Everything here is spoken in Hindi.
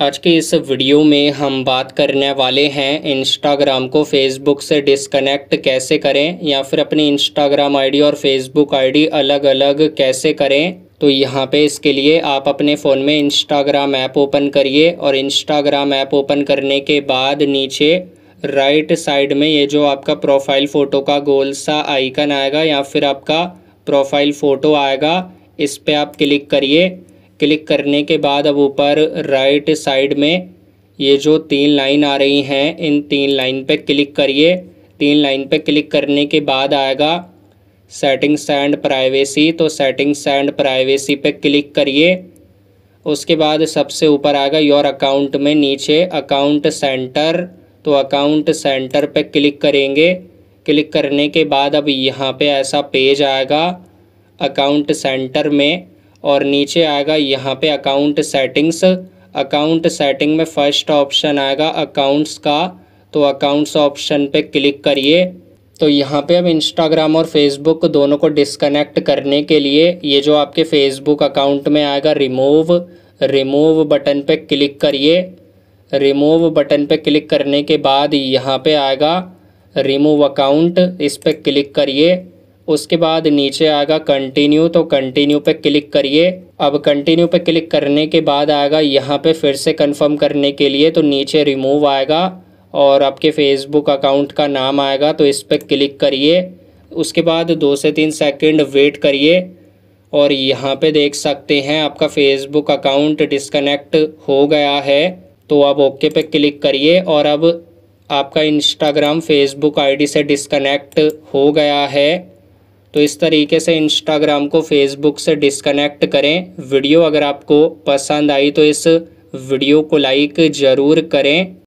आज के इस वीडियो में हम बात करने वाले हैं इंस्टाग्राम को फेसबुक से डिसकनेक्ट कैसे करें या फिर अपनी इंस्टाग्राम आईडी और फेसबुक आईडी अलग अलग कैसे करें तो यहाँ पे इसके लिए आप अपने फ़ोन में इंस्टाग्राम ऐप ओपन करिए और इंस्टाग्राम ऐप ओपन करने के बाद नीचे राइट साइड में ये जो आपका प्रोफाइल फ़ोटो का गोल सा आइकन आएगा या फिर आपका प्रोफाइल फ़ोटो आएगा इस पर आप क्लिक करिए क्लिक करने के बाद अब ऊपर राइट साइड में ये जो तीन लाइन आ रही हैं इन तीन लाइन पे क्लिक करिए तीन लाइन पे क्लिक करने के बाद आएगा सेटिंग्स एंड प्राइवेसी तो सेटिंग्स एंड प्राइवेसी पे क्लिक करिए उसके बाद सबसे ऊपर आएगा योर अकाउंट में नीचे अकाउंट सेंटर तो अकाउंट सेंटर पे क्लिक करेंगे क्लिक करने के बाद अब यहाँ पे ऐसा पेज आएगा अकाउंट सेंटर में और नीचे आएगा यहाँ पे अकाउंट सेटिंग्स अकाउंट सेटिंग में फर्स्ट ऑप्शन आएगा अकाउंट्स का तो अकाउंट्स ऑप्शन पे क्लिक करिए तो यहाँ पे अब इंस्टाग्राम और फेसबुक दोनों को डिसकनेक्ट करने के लिए ये जो आपके फेसबुक अकाउंट में आएगा रिमूव रिमूव बटन पे क्लिक करिए रिमूव बटन पे क्लिक करने के बाद यहाँ पे आएगा रिमूव अकाउंट इस पर क्लिक करिए उसके बाद नीचे आएगा कंटिन्यू तो कंटिन्यू पे क्लिक करिए अब कंटिन्यू पे क्लिक करने के बाद आएगा यहाँ पे फिर से कंफर्म करने के लिए तो नीचे रिमूव आएगा और आपके फेसबुक अकाउंट का नाम आएगा तो इस पर क्लिक करिए उसके बाद दो से तीन सेकंड वेट करिए और यहाँ पे देख सकते हैं आपका फेसबुक अकाउंट डिस्कनेक्ट हो गया है तो अब ओके पे क्लिक करिए और अब आपका इंस्टाग्राम फेसबुक आईडी से डिसकनेक्ट हो गया है तो इस तरीके से इंस्टाग्राम को फेसबुक से डिसकनेक्ट करें वीडियो अगर आपको पसंद आई तो इस वीडियो को लाइक ज़रूर करें